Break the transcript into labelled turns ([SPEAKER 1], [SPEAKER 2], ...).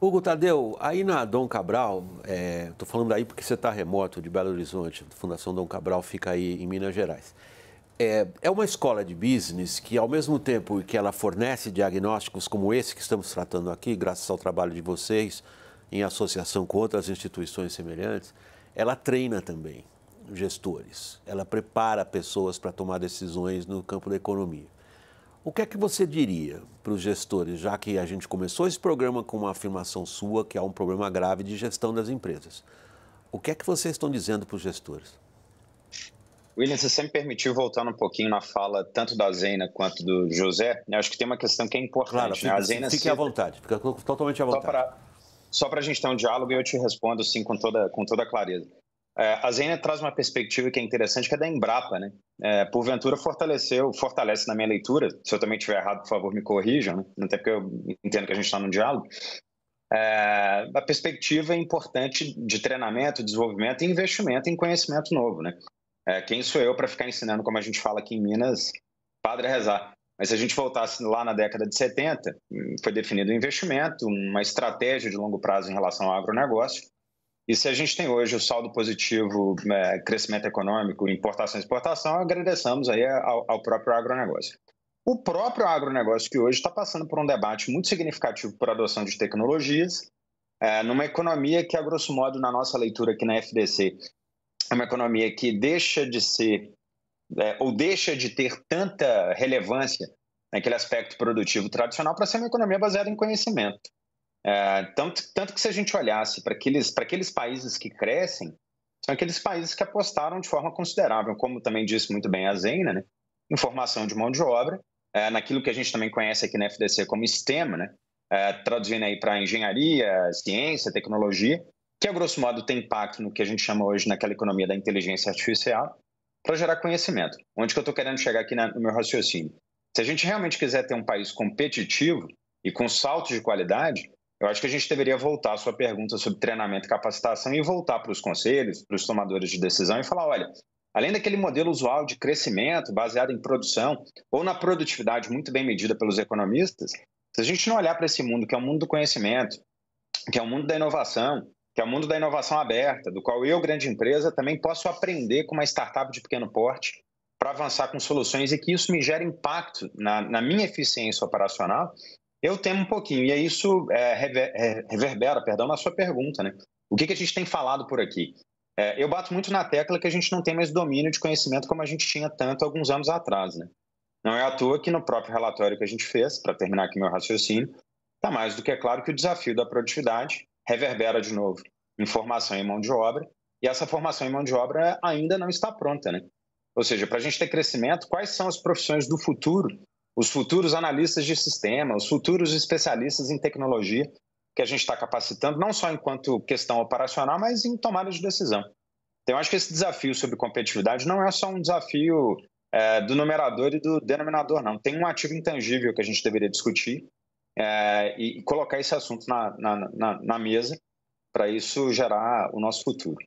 [SPEAKER 1] Hugo Tadeu, aí na Dom Cabral, estou é, falando aí porque você está remoto de Belo Horizonte, a Fundação Dom Cabral fica aí em Minas Gerais. É, é uma escola de business que, ao mesmo tempo que ela fornece diagnósticos como esse que estamos tratando aqui, graças ao trabalho de vocês, em associação com outras instituições semelhantes, ela treina também gestores, ela prepara pessoas para tomar decisões no campo da economia. O que é que você diria para os gestores, já que a gente começou esse programa com uma afirmação sua que há é um problema grave de gestão das empresas? O que é que vocês estão dizendo para os gestores?
[SPEAKER 2] William, você sempre permitiu voltando um pouquinho na fala tanto da Zena quanto do José, né, acho que tem uma questão que é importante. Claro, fica, né? a Zena fique à vontade, fica totalmente à vontade. Só para a gente ter um diálogo e eu te respondo assim com toda, com toda clareza. É, a Zena traz uma perspectiva que é interessante, que é da Embrapa, né? É, porventura fortaleceu, fortalece na minha leitura, se eu também estiver errado, por favor, me corrijam, né? até porque eu entendo que a gente está num diálogo. É, a perspectiva é importante de treinamento, desenvolvimento e investimento em conhecimento novo, né? É, quem sou eu para ficar ensinando, como a gente fala aqui em Minas, padre rezar? Mas se a gente voltasse lá na década de 70, hum, foi definido um investimento, uma estratégia de longo prazo em relação ao agronegócio, e se a gente tem hoje o saldo positivo, né, crescimento econômico, importação e exportação, agradecemos aí ao, ao próprio agronegócio. O próprio agronegócio que hoje está passando por um debate muito significativo por adoção de tecnologias, é, numa economia que, a grosso modo, na nossa leitura aqui na FDC, é uma economia que deixa de ser é, ou deixa de ter tanta relevância naquele aspecto produtivo tradicional para ser uma economia baseada em conhecimento. É, tanto, tanto que se a gente olhasse para aqueles, aqueles países que crescem, são aqueles países que apostaram de forma considerável, como também disse muito bem a Zena, né? em formação de mão de obra, é, naquilo que a gente também conhece aqui na FDC como STEM, né? É, traduzindo aí para engenharia, ciência, tecnologia, que a grosso modo tem impacto no que a gente chama hoje naquela economia da inteligência artificial, para gerar conhecimento. Onde que eu estou querendo chegar aqui na, no meu raciocínio? Se a gente realmente quiser ter um país competitivo e com saltos de qualidade, eu acho que a gente deveria voltar à sua pergunta sobre treinamento e capacitação e voltar para os conselhos, para os tomadores de decisão e falar: olha, além daquele modelo usual de crescimento baseado em produção ou na produtividade muito bem medida pelos economistas, se a gente não olhar para esse mundo, que é o mundo do conhecimento, que é o mundo da inovação, que é o mundo da inovação aberta, do qual eu, grande empresa, também posso aprender com uma startup de pequeno porte para avançar com soluções e que isso me gere impacto na, na minha eficiência operacional eu temo um pouquinho, e é isso é, reverbera perdão, na sua pergunta. Né? O que, que a gente tem falado por aqui? É, eu bato muito na tecla que a gente não tem mais domínio de conhecimento como a gente tinha tanto alguns anos atrás. Né? Não é à toa que no próprio relatório que a gente fez, para terminar aqui meu raciocínio, está mais do que é claro que o desafio da produtividade reverbera de novo em formação em mão de obra, e essa formação em mão de obra ainda não está pronta. Né? Ou seja, para a gente ter crescimento, quais são as profissões do futuro os futuros analistas de sistema, os futuros especialistas em tecnologia que a gente está capacitando, não só enquanto questão operacional, mas em tomada de decisão. Então, eu acho que esse desafio sobre competitividade não é só um desafio é, do numerador e do denominador, não. Tem um ativo intangível que a gente deveria discutir é, e, colocar esse assunto na, na, na, na mesa para isso gerar o nosso futuro.